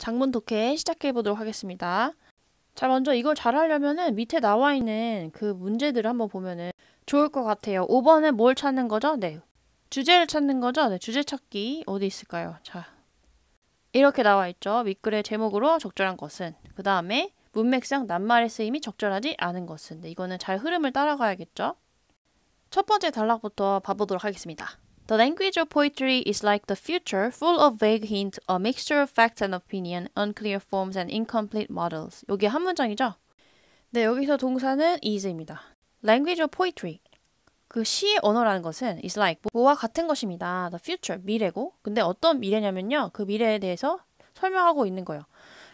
장문 독해 시작해 보도록 하겠습니다. 자, 먼저 이걸 잘 하려면은 밑에 나와 있는 그 문제들을 한번 보면은 좋을 것 같아요. 5번에 뭘 찾는 거죠? 네. 주제를 찾는 거죠? 네. 주제 찾기 어디 있을까요? 자. 이렇게 나와 있죠. 윗글의 제목으로 적절한 것은. 그 다음에 문맥상 낱말의 쓰임이 적절하지 않은 것은. 네, 이거는 잘 흐름을 따라가야겠죠. 첫 번째 단락부터 봐보도록 하겠습니다. The language of poetry is like the future, full of vague hints, a mixture of facts and opinion, unclear forms and incomplete models. 여기 한 문장이죠? 네, 여기서 동사는 is입니다. Language of poetry. 그 시의 언어라는 것은 is like 뭐와 같은 것입니다. The future, 미래고. 근데 어떤 미래냐면요. 그 미래에 대해서 설명하고 있는 거예요.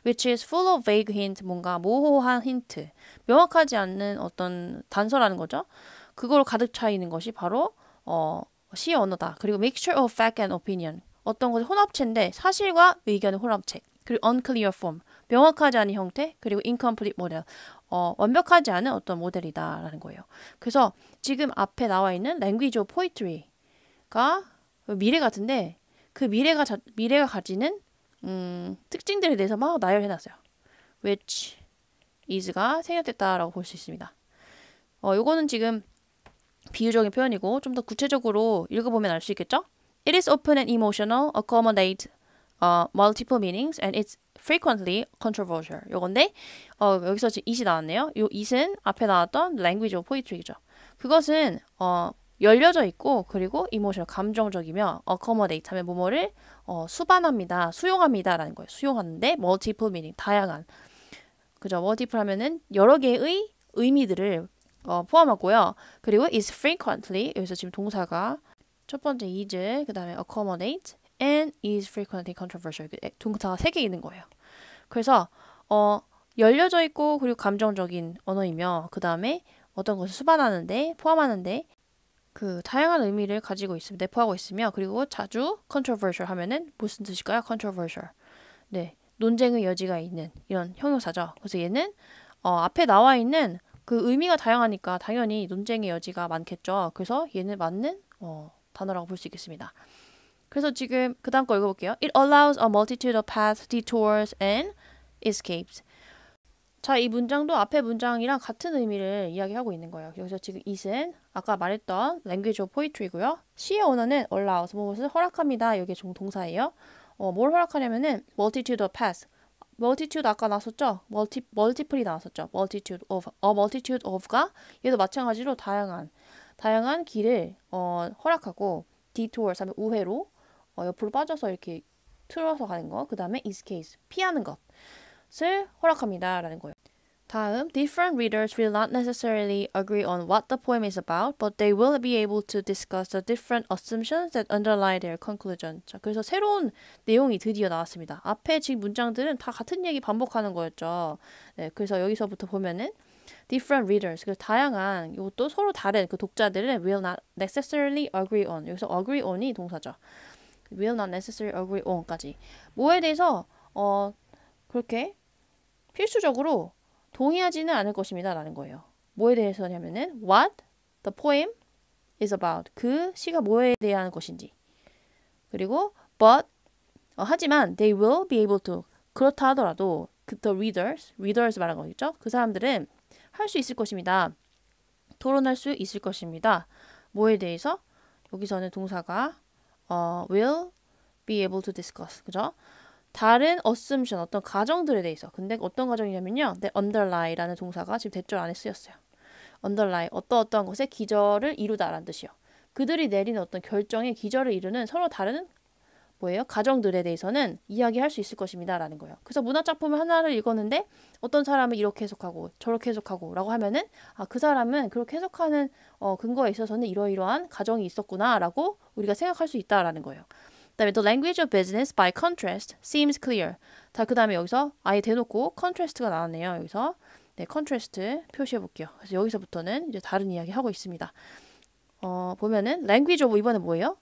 which is full of vague hint, 뭔가 모호한 힌트, 명확하지 않는 어떤 단서라는 거죠. 그걸 가득 차 있는 것이 바로 어, 시 언어다. 그리고 mixture of fact and opinion. 어떤 것이 혼합체인데 사실과 의견의 혼합체. 그리고 unclear form. 명확하지 않은 형태. 그리고 incomplete model. 어, 완벽하지 않은 어떤 모델이다라는 거예요. 그래서 지금 앞에 나와 있는 language of poetry가 미래 같은데 그 미래가 자, 미래가 가지는 음, 특징들에 대해서 막 나열해 놨어요. which is가 생략됐다라고 볼 수 있습니다. 어, 요거는 지금 비유적인 표현이고 좀 더 구체적으로 읽어보면 알 수 있겠죠? It is open and emotional, accommodate uh, multiple meanings, and it's frequently controversial. 요건데 어, 여기서 지금 it이 나왔네요. 요 it은 앞에 나왔던 language of poetry죠. 그것은 어, 열려져 있고 그리고 emotional, 감정적이며 accommodate 하면 뭐뭐를 어, 수반합니다, 수용합니다 라는 거예요. 수용하는데 multiple meaning, 다양한 그죠? multiple 하면은 여러 개의 의미들을 어, 포함하고요. 그리고 is frequently 여기서 지금 동사가 첫 번째 is 그 다음에 accommodate and is frequently controversial 그, 동사가 세 개 있는 거예요. 그래서 어, 열려져 있고 그리고 감정적인 언어이며 그 다음에 어떤 것을 수반하는데 포함하는데 그 다양한 의미를 가지고 있음 내포하고 있으며 그리고 자주 controversial 하면은 무슨 뜻일까요? controversial 네 논쟁의 여지가 있는 이런 형용사죠. 그래서 얘는 어, 앞에 나와 있는 그 의미가 다양하니까 당연히 논쟁의 여지가 많겠죠. 그래서 얘는 맞는 어, 단어라고 볼 수 있겠습니다. 그래서 지금 그 다음 거 읽어볼게요. It allows a multitude of paths, detours, and escapes. 자, 이 문장도 앞에 문장이랑 같은 의미를 이야기하고 있는 거예요. 여기서 지금 it은 아까 말했던 language of poetry고요. 시의 언어는 allows, 뭐 무엇을 허락합니다. 이게 종 동사예요. 어, 뭘 허락하냐면은 multitude of paths, 멀티튜드 아까 나왔었죠? 멀티 멀티플이 나왔었죠. m u l t of a m u l t of가 얘도 마찬가지로 다양한 다양한 길을 어, 허락하고 detour 하면 우회로 어, 옆으로 빠져서 이렇게 틀어서 가는 거. 그다음에 escape 피하는 것을 허락합니다라는 거예요. 다음, different readers will not necessarily agree on what the poem is about, but they will be able to discuss the different assumptions that underlie their conclusion. 자, 그래서 새로운 내용이 드디어 나왔습니다. 앞에 지금 문장들은 다 같은 얘기 반복하는 거였죠. 네, 그래서 여기서부터 보면은 different readers, 그 다양한 이것도 서로 다른 그 독자들은 will not necessarily agree on. 여기서 agree on이 동사죠. will not necessarily agree on까지 뭐에 대해서 어 그렇게 필수적으로 동의하지는 않을 것입니다. 라는 거예요. 뭐에 대해서냐면은 what the poem is about 그 시가 뭐에 대한 것인지 그리고 but 어, 하지만 they will be able to 그렇다 하더라도 그 the readers readers 말한 거겠죠? 그 사람들은 할 수 있을 것입니다. 토론할 수 있을 것입니다. 뭐에 대해서 여기서는 동사가 어, will be able to discuss 그죠? 다른 어썸션 어떤 가정들에 대해서 근데 어떤 가정이냐면요 네, underlie라는 동사가 지금 대절 안에 쓰였어요 underlie 어떠 어떠한 것에 기저를 이루다라는 뜻이요 그들이 내린 어떤 결정에 기저를 이루는 서로 다른 뭐예요 가정들에 대해서는 이야기할 수 있을 것입니다라는 거예요 그래서 문화 작품을 하나를 읽었는데 어떤 사람은 이렇게 해석하고 저렇게 해석하고라고 하면은 아 그 사람은 그렇게 해석하는 어, 근거에 있어서는 이러이러한 가정이 있었구나라고 우리가 생각할 수 있다라는 거예요. 그 다음에 the language of business by contrast seems clear. 자, 그 다음에 여기서 아예 대놓고 contrast가 나왔네요. 여기서 네, contrast 표시해 볼게요. 그래서 여기서부터는 이제 다른 이야기 하고 있습니다. 어, 보면은 language of 이번에 뭐예요?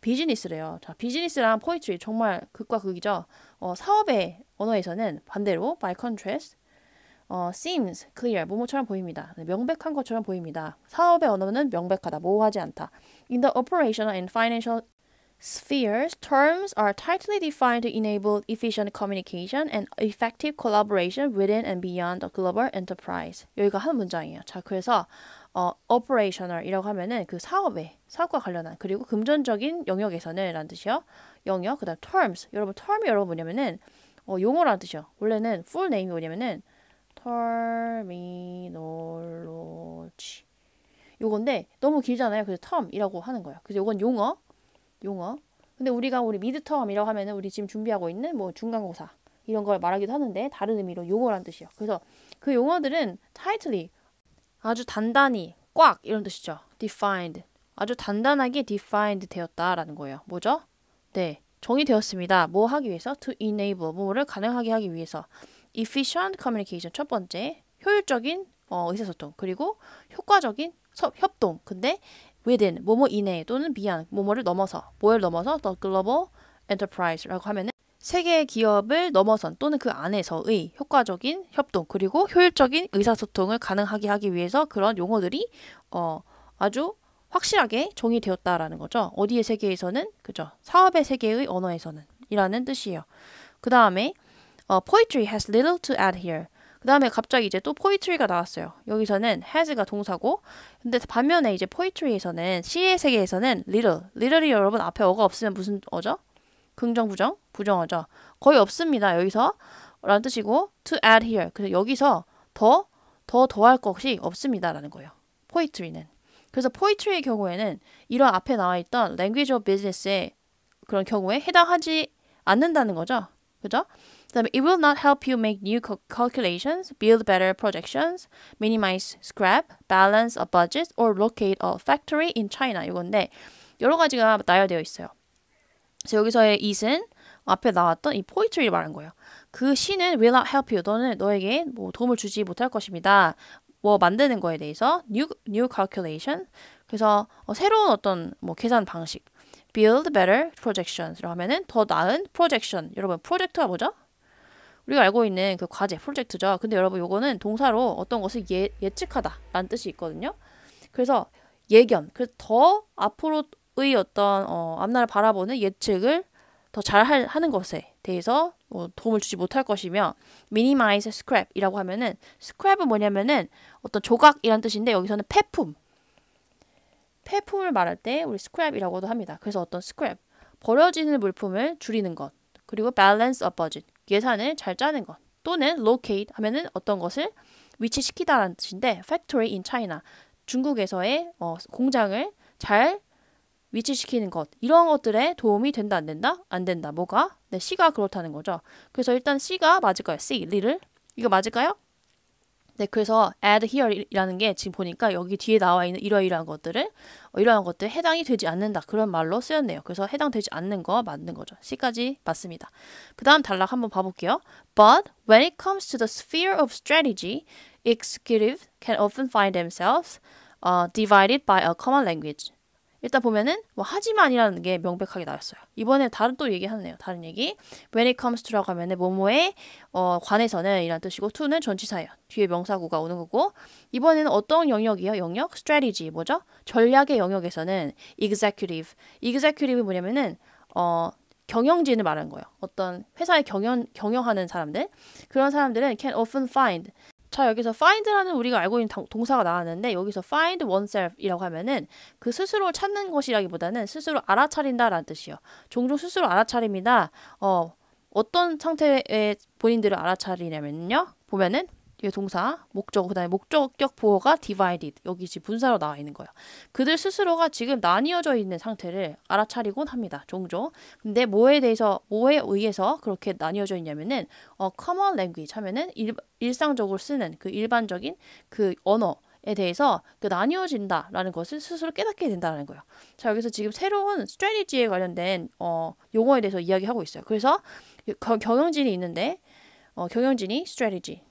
비즈니스래요. 자, 비즈니스랑 포이트리 정말 극과 극이죠. 어, 사업의 언어에서는 반대로 by contrast 어, seems clear 모모처럼 보입니다. 네, 명백한 것처럼 보입니다. 사업의 언어는 명백하다, 모호하지 않다. In the operational and financial spheres, terms are tightly defined to enable efficient communication and effective collaboration within and beyond the global enterprise. 여기가 한 문장이에요. 자, 그래서 어, operational이라고 하면은 그 사업에 사업과 관련한 그리고 금전적인 영역에서는 라는 뜻이요. 영역 그다음 terms 여러분 term이 여러분 뭐냐면은 어, 용어라는 뜻이요. 원래는 full name이 뭐냐면은 terminology 요건데 너무 길잖아요. 그래서 term이라고 하는 거예요. 그래서 요건 용어 용어. 근데 우리가 우리 미드텀이라고 하면은 우리 지금 준비하고 있는 뭐 중간고사 이런 걸 말하기도 하는데 다른 의미로 용어란 뜻이요. 그래서 그 용어들은 tightly 아주 단단히 꽉 이런 뜻이죠. defined 아주 단단하게 defined 되었다라는 거예요. 뭐죠? 네. 정의되었습니다. 뭐 하기 위해서? to enable 뭐를 가능하게 하기 위해서 efficient communication 첫 번째 효율적인 어, 의사소통 그리고 효과적인 서, 협동 근데 within 뭐뭐 이내 또는 beyond 뭐뭐를 넘어서 뭐를 넘어서 the global enterprise라고 하면은 세계의 기업을 넘어선 또는 그 안에서의 효과적인 협동 그리고 효율적인 의사소통을 가능하게 하기 위해서 그런 용어들이 어 아주 확실하게 정의되었다라는 거죠. 어디의 세계에서는 그죠. 사업의 세계의 언어에서는 이라는 뜻이에요. 그 다음에 어, poetry has little to add here. 그 다음에 갑자기 이제 또 포이트리가 나왔어요. 여기서는 has가 동사고 근데 반면에 이제 포이트리에서는 시의 세계에서는 little. little이 여러분 앞에 어가 없으면 무슨 어죠? 긍정, 부정? 부정어죠. 거의 없습니다. 여기서 라는 뜻이고 to add here. 그래서 여기서 더, 더 더 할 것이 없습니다. 라는 거예요. 포이트리는. 그래서 포이트리의 경우에는 이런 앞에 나와 있던 language of business의 그런 경우에 해당하지 않는다는 거죠. 그죠? 그다음에 it will not help you make new calculations, build better projections, minimize scrap, balance a budget or locate a factory in China 이건데 여러 가지가 나열되어 있어요. 그래서 여기서의 it은 앞에 나왔던 이 포이트리를 말한 거예요. 그 시는 will not help you. 너는 너에게 뭐 도움을 주지 못할 것입니다. 뭐 만드는 거에 대해서 new new calculation. 그래서 어, 새로운 어떤 뭐 계산 방식 build better projections라고 하면은 더 나은 projection. 여러분 프로젝트가 뭐죠? 우리가 알고 있는 그 과제 프로젝트죠. 근데 여러분 이거는 동사로 어떤 것을 예, 예측하다라는 뜻이 있거든요. 그래서 예견. 그래서 더 앞으로의 어떤 어, 앞날을 바라보는 예측을 더 잘 하는 것에 대해서 어, 도움을 주지 못할 것이며 minimize scrap이라고 하면은 scrap은 뭐냐면은 어떤 조각이란 뜻인데 여기서는 폐품 폐품을 말할 때 우리 스크랩이라고도 합니다. 그래서 어떤 스크랩, 버려지는 물품을 줄이는 것, 그리고 balance a budget, 예산을 잘 짜는 것, 또는 locate 하면은 어떤 것을 위치시키다라는 뜻인데 factory in China, 중국에서의 어, 공장을 잘 위치시키는 것 이런 것들에 도움이 된다 안 된다 안 된다 뭐가 네 C가 그렇다는 거죠 그래서 일단 C가 맞을까요 C 리를 이거 맞을까요 네, 그래서 add here이라는 게 지금 보니까 여기 뒤에 나와 있는 이러이러한 것들을 어, 이러한 것들 해당이 되지 않는다 그런 말로 쓰였네요. 그래서 해당되지 않는 거 맞는 거죠. C까지 맞습니다. 그 다음 단락 한번 봐볼게요. But when it comes to the sphere of strategy, executives can often find themselves uh, divided by a common language. 일단 보면은 뭐 하지만이라는 게 명백하게 나왔어요. 이번에 다른 또 얘기하네요. 다른 얘기. When it comes to라고 하면은 뭐뭐에 어, 관해서는 이란 뜻이고 to는 전치사예요. 뒤에 명사구가 오는 거고 이번에는 어떤 영역이요? 영역 strategy 뭐죠? 전략의 영역에서는 executive. executive이 뭐냐면은 어 경영진을 말하는 거예요. 어떤 회사의 경영 경영하는 사람들 그런 사람들은 can often find 자, 여기서 find라는 우리가 알고 있는 동사가 나왔는데 여기서 find oneself이라고 하면은 그 스스로 찾는 것이라기보다는 스스로 알아차린다라는 뜻이요. 종종 스스로 알아차립니다. 어, 어떤 상태의 본인들을 알아차리냐면요. 보면은 뒤에 동사, 목적, 그 다음에 목적격 보호가 divided, 여기 지금 분사로 나와 있는 거예요. 그들 스스로가 지금 나뉘어져 있는 상태를 알아차리곤 합니다. 종종. 근데 뭐에 대해서, 뭐에 의해서 그렇게 나뉘어져 있냐면은 어, common language 하면은 일, 일상적으로 쓰는 그 일반적인 그 언어, 에 대해서 그 나뉘어진다라는 것을 스스로 깨닫게 된다는 거예요. 자 여기서 지금 새로운 스트레티지에 관련된 어, 용어에 대해서 이야기하고 있어요. 그래서 경영진이 있는데 어, 경영진이 스트레티지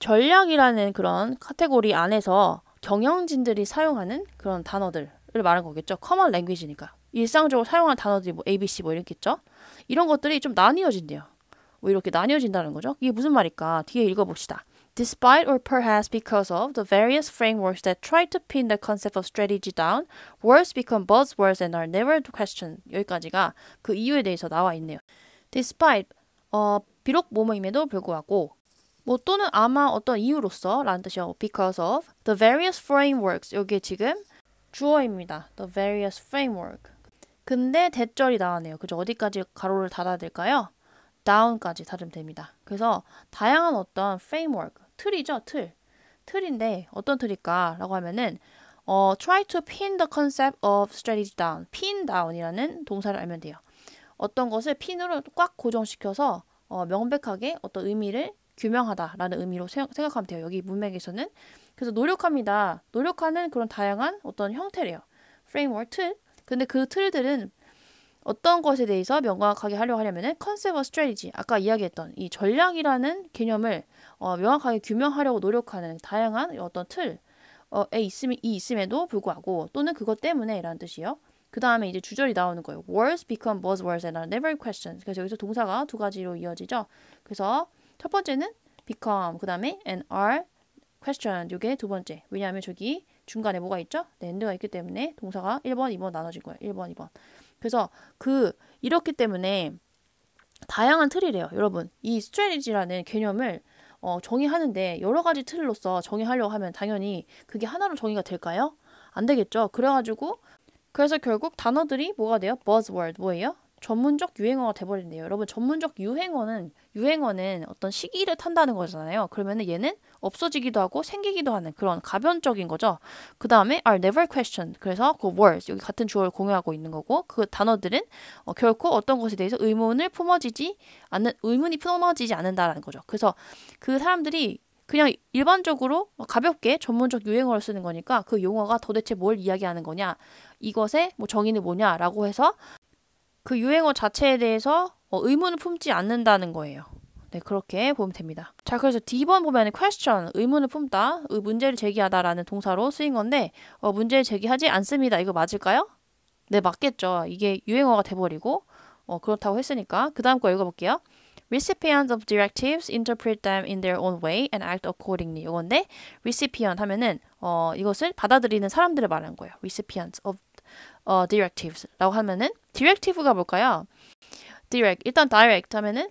전략이라는 그런 카테고리 안에서 경영진들이 사용하는 그런 단어들을 말한 거겠죠. 커먼 랭귀지니까. 일상적으로 사용하는 단어들이 뭐 ABC 뭐 이렇게 있죠. 이런 것들이 좀 나뉘어진대요. 뭐 이렇게 나뉘어진다는 거죠. 이게 무슨 말일까? 뒤에 읽어봅시다. Despite or perhaps because of the various frameworks that try to pin the concept of strategy down, words become buzzwords and are never questioned. 여기까지가 그 이유에 대해서 나와 있네요. Despite, 어, 비록 뭐뭐임에도 불구하고 뭐 또는 아마 어떤 이유로서 라는 뜻이요. Because of the various frameworks. 여기 지금 주어입니다. The various framework. 근데 대절이 나왔네요. 그죠? 어디까지 가로를 닫아야 될까요? down까지 닫으면 됩니다. 그래서 다양한 어떤 framework, 틀이죠, 틀. 틀인데 어떤 틀일까? 라고 하면은 어, try to pin the concept of strategy down. pin down이라는 동사를 알면 돼요. 어떤 것을 핀으로 꽉 고정시켜서 어, 명백하게 어떤 의미를 규명하다라는 의미로 생각하면 돼요. 여기 문맥에서는 그래서 노력합니다. 노력하는 그런 다양한 어떤 형태래요. 프레임워크 틀. 근데 그 틀들은 어떤 것에 대해서 명확하게 하려 하려면 컨셉과 스트레지 아까 이야기했던 이 전략이라는 개념을 어, 명확하게 규명하려고 노력하는 다양한 어떤 틀에 어, 있음, 있음에도 불구하고 또는 그것 때문에라는 뜻이요. 그 다음에 이제 주절이 나오는 거예요. Words become buzzwords and are never q u e s t i o n e 그래서 여기서 동사가 두 가지로 이어지죠. 그래서 첫 번째는 become, 그 다음에 and are, question. 이게 두 번째. 왜냐하면 저기 중간에 뭐가 있죠? 네, end가 있기 때문에 동사가 1번, 2번 나눠진 거예요. 1번, 2번. 그래서 그 이렇기 때문에 다양한 틀이래요. 여러분, 이 strategy라는 개념을 어, 정의하는데 여러 가지 틀로서 정의하려고 하면 당연히 그게 하나로 정의가 될까요? 안 되겠죠. 그래가지고 그래서 결국 단어들이 뭐가 돼요? buzzword 뭐예요? 전문적 유행어가 돼버린대요. 여러분 전문적 유행어는 유행어는 어떤 시기를 탄다는 거잖아요. 그러면 얘는 없어지기도 하고 생기기도 하는 그런 가변적인 거죠. 그 다음에 are never q u e s t i o n 그래서 그 words 여기 같은 주어를 공유하고 있는 거고 그 단어들은 어, 결코 어떤 것에 대해서 의문을 품어지지 않는 의문이 품어지지 않는다라는 거죠. 그래서 그 사람들이 그냥 일반적으로 가볍게 전문적 유행어를 쓰는 거니까 그 용어가 도대체 뭘 이야기하는 거냐 이것의 뭐 정의는 뭐냐라고 해서 그 유행어 자체에 대해서 어, 의문을 품지 않는다는 거예요. 네, 그렇게 보면 됩니다. 자, 그래서 D번 보면 question, 의문을 품다, 문제를 제기하다라는 동사로 쓰인 건데 어, 문제를 제기하지 않습니다. 이거 맞을까요? 네, 맞겠죠. 이게 유행어가 돼버리고 어, 그렇다고 했으니까 그 다음 거 읽어볼게요. Recipients of directives interpret them in their own way and act accordingly. 이건데 recipient 하면은 어, 이것을 받아들이는 사람들을 말하는 거예요. Recipients of 어, directives라고 하면은 directive가 뭘까요? direct 일단 direct 하면은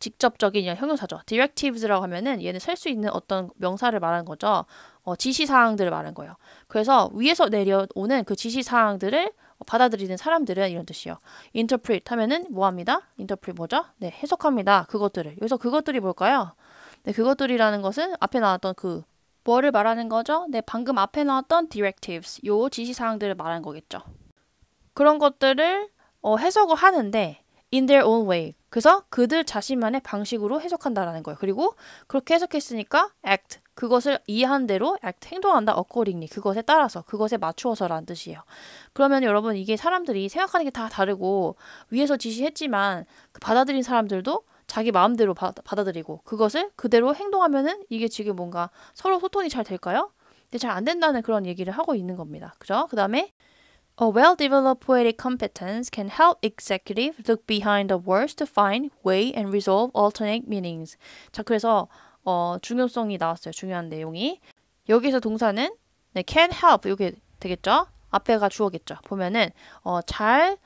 직접적인 형용사죠. directives라고 하면은 얘는 셀 수 있는 어떤 명사를 말하는 거죠. 어, 지시사항들을 말하는 거예요. 그래서 위에서 내려오는 그 지시사항들을 받아들이는 사람들은 이런 뜻이요. 에 interpret 하면은 뭐 합니다? interpret 뭐죠? 네, 해석합니다. 그것들을. 여기서 그것들이 뭘까요? 네, 그것들이라는 것은 앞에 나왔던 그 뭐를 말하는 거죠? 네, 방금 앞에 나왔던 directives, 요 지시사항들을 말하는 거겠죠. 그런 것들을 어, 해석을 하는데 in their own way. 그래서 그들 자신만의 방식으로 해석한다라는 거예요. 그리고 그렇게 해석했으니까 act 그것을 이해한 대로 act 행동한다 accordingly 그것에 따라서 그것에 맞추어서라는 뜻이에요. 그러면 여러분 이게 사람들이 생각하는 게 다 다르고 위에서 지시했지만 그 받아들인 사람들도 자기 마음대로 받, 받아들이고 그것을 그대로 행동하면은 이게 지금 뭔가 서로 소통이 잘 될까요? 근데 잘 안 된다는 그런 얘기를 하고 있는 겁니다. 그죠? 그 다음에 A well-developed poetic competence can help executive look behind the words to find, weigh, and resolve alternate meanings. 자, 그래서 어, 중요성이 나왔어요. 중요한 내용이. 여기서 동사는 네, can help 이게 되겠죠? 앞에가 주어겠죠. 보면은 어, 잘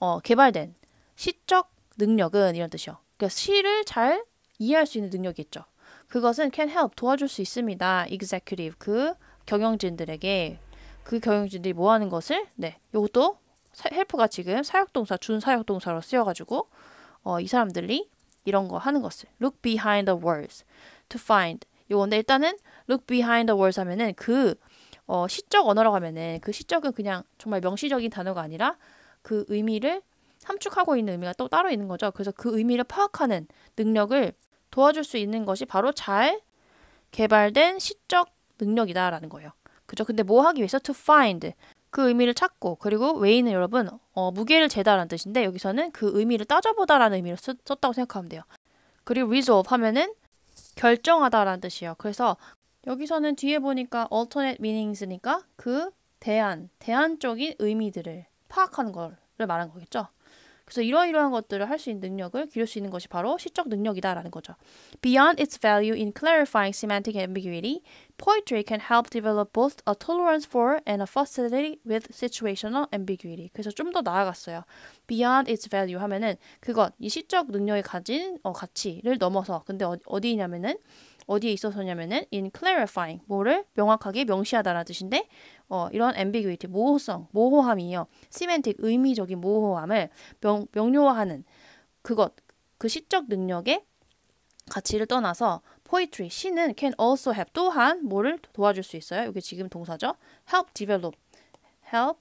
어, 개발된 시적 능력은 이런 뜻이요. 그러니까 시를 잘 이해할 수 있는 능력이 있죠. 그것은 can help 도와줄 수 있습니다. executive 그 경영진들에게 그 경영진들이 뭐 하는 것을 네 요것도 헬프가 지금 사역동사 준사역동사로 쓰여가지고 어, 이 사람들이 이런 거 하는 것을 look behind the words to find 요건데 일단은 look behind the words 하면은 그 어, 시적 언어라고하면은그 시적은 그냥 정말 명시적인 단어가 아니라 그 의미를 함축하고 있는 의미가 또 따로 있는 거죠. 그래서 그 의미를 파악하는 능력을 도와줄 수 있는 것이 바로 잘 개발된 시적 능력이다라는 거예요. 그죠? 근데 뭐 하기 위해서 to find 그 의미를 찾고 그리고 way는 여러분 어, 무게를 재다라는 뜻인데 여기서는 그 의미를 따져보다라는 의미로 쓰, 썼다고 생각하면 돼요. 그리고 resolve 하면은 결정하다라는 뜻이에요. 그래서 여기서는 뒤에 보니까 alternate meanings니까 그 대안, 대안적인 의미들을 파악하는 거를 말한 거겠죠. 그래서 이러이러한 것들을 할 수 있는 능력을 기를 수 있는 것이 바로 시적 능력이다라는 거죠. Beyond its value in clarifying semantic ambiguity, poetry can help develop both a tolerance for and a facility with situational ambiguity. 그래서 좀 더 나아갔어요. Beyond its value 하면은 그것, 이 시적 능력이 가진 어, 가치를 넘어서 근데 어, 어디냐면은 어디에 있어서냐면은 in clarifying 뭐를 명확하게 명시하다라는 뜻인데 어, 이런 ambiguity, 모호성, 모호함이요. 시멘틱, 의미적인 모호함을 명, 명료화하는 그것, 그 시적 능력의 가치를 떠나서 poetry, 시는 can also help, 또한 뭐를 도와줄 수 있어요? 이게 지금 동사죠. help develop, help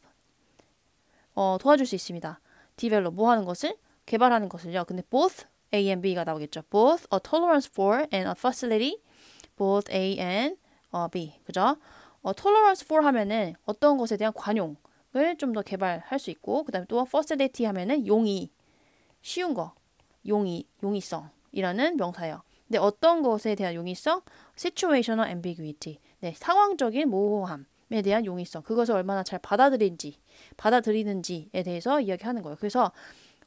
어, 도와줄 수 있습니다. develop, 뭐 하는 것을? 개발하는 것을요. 근데 both A and B가 나오겠죠. both a tolerance for and a facility, both A and 어, B, 그죠? 어, tolerance for 하면은 어떤 것에 대한 관용을 좀 더 개발할 수 있고 그 다음에 또 facility 하면은 용이 쉬운 거 용이 용이성이라는 명사예요. 근데 어떤 것에 대한 용이성? situational ambiguity 네 상황적인 모호함 에 대한 용이성 그것을 얼마나 잘 받아들인지 받아들이는지에 대해서 이야기하는 거예요. 그래서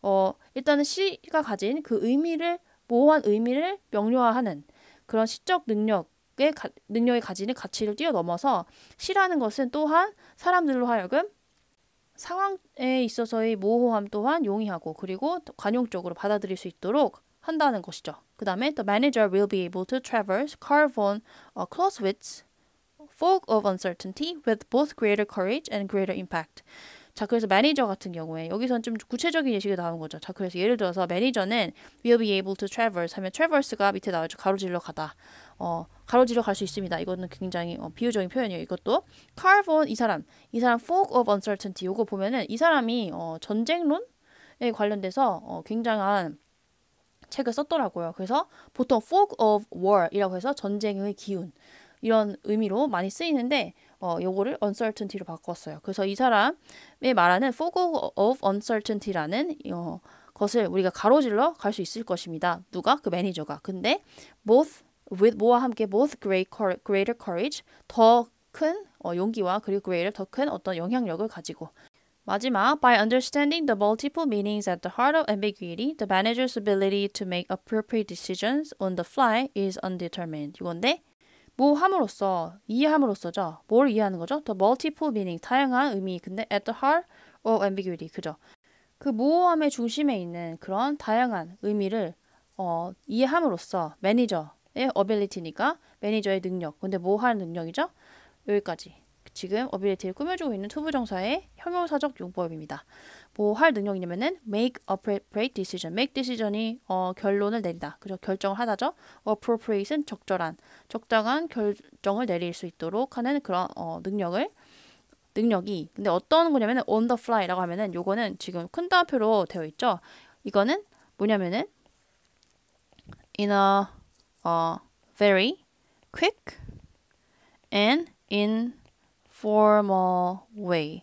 어 일단은 시가 가진 그 의미를 모호한 의미를 명료화하는 그런 시적 능력 가, 능력이 가지는 가치를 뛰어넘어서 시라는 것은 또한 사람들로 하여금 상황에 있어서의 모호함 또한 용이하고 그리고 관용적으로 받아들일 수 있도록 한다는 것이죠. 그 다음에 the manager will be able to traverse, carve on a close with fog of uncertainty with both greater courage and greater impact. 자, 그래서 매니저 같은 경우에 여기선 좀 구체적인 예시가 나온 거죠. 자, 그래서 예를 들어서 매니저는 will be able to traverse 하면 traverse가 밑에 나오죠. 가로질러 가다. 어, 가로지러 갈 수 있습니다. 이거는 굉장히 어, 비유적인 표현이에요. 이것도 carve on 이 사람, 이 사람 fog of uncertainty. 요거 보면은 이 사람이 어, 전쟁론에 관련돼서 어, 굉장한 책을 썼더라고요. 그래서 보통 fog of war이라고 해서 전쟁의 기운 이런 의미로 많이 쓰이는데 어, 요거를 uncertainty로 바꿨어요. 그래서 이 사람의 말하는 fog of uncertainty라는 어, 것을 우리가 가로질러 갈 수 있을 것입니다. 누가? 그 매니저가. 근데 both with 뭐와 함께 both great, greater courage 더큰 어, 용기와 그리고 greater 더 큰 어떤 영향력을 가지고 마지막 by understanding the multiple meanings at the heart of ambiguity, the manager's ability to make appropriate decisions on the fly is undetermined. 이건데 뭐 함으로써 이해함으로써죠. 뭘 이해하는 거죠? The multiple meaning 다양한 의미 근데 at the heart of ambiguity 그죠? 그 모호함의 중심에 있는 그런 다양한 의미를 어, 이해함으로써 매니저 어빌리티니까 매니저의 능력. 근데 뭐 하는 능력이죠? 여기까지. 지금 어빌리티를 꾸며주고 있는 투부정사의 형용사적 용법입니다. 뭐 할 능력이냐면은 make appropriate decision. make decision이 어, 결론을 내리다. 그죠? 결정을 하다죠. appropriate은 적절한, 적당한 결정을 내릴 수 있도록 하는 그런 어, 능력을 능력이 근데 어떤 거냐면은 on the fly라고 하면은 요거는 지금 큰 따옴표로 되어 있죠. 이거는 뭐냐면은 in a 어, very quick and informal way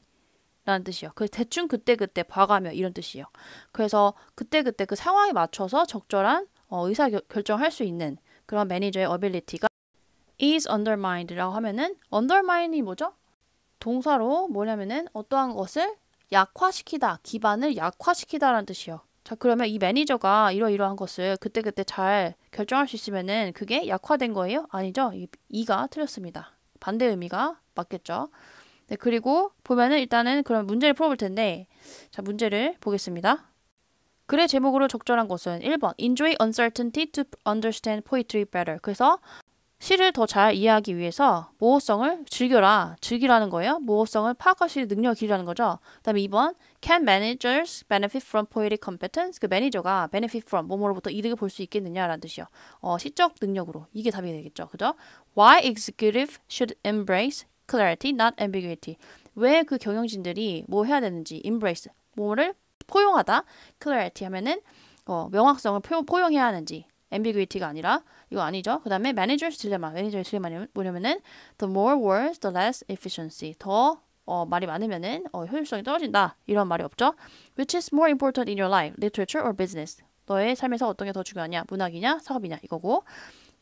라는 뜻이요. 그 대충 그때그때 봐가며 이런 뜻이요. 그래서 그때그때 그 상황에 맞춰서 적절한 어, 의사결정할 수 있는 그런 매니저의 어빌리티가 is undermined라고 하면은 undermine이 뭐죠? 동사로 뭐냐면은 어떠한 것을 약화시키다, 기반을 약화시키다라는 뜻이요. 자, 그러면 이 매니저가 이러이러한 것을 그때그때 잘 결정할 수 있으면은 그게 약화된 거예요? 아니죠. 이가 틀렸습니다. 반대 의미가 맞겠죠. 네, 그리고 보면은 일단은 그런 문제를 풀어볼 텐데 자, 문제를 보겠습니다. 글의 제목으로 적절한 것은 1번 Enjoy uncertainty to understand poetry better. 그래서 시를 더 잘 이해하기 위해서 모호성을 즐겨라, 즐기라는 거예요. 모호성을 파악하실 능력을 라는 거죠. 그 다음에 2번 Can managers benefit from poetic competence? 그 매니저가 benefit from, 뭐뭐로부터 이득을 볼 수 있겠느냐라는 뜻이요. 어, 시적 능력으로. 이게 답이 되겠죠. 그죠? Why executive should embrace clarity, not ambiguity. 왜 그 경영진들이 뭐 해야 되는지 embrace, 뭐를 포용하다, clarity 하면은 어, 명확성을 포용해야 하는지 ambiguity가 아니라 이거 아니죠. 그 다음에 manager's dilemma. manager's dilemma는 뭐냐면은 the more words, the less efficiency. 더 어, 말이 많으면은 어, 효율성이 떨어진다. 이런 말이 없죠. Which is more important in your life, literature or business? 너의 삶에서 어떤 게 더 중요하냐? 문학이냐? 사업이냐? 이거고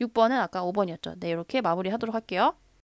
6번은 아까 5번이었죠. 네, 이렇게 마무리하도록 할게요.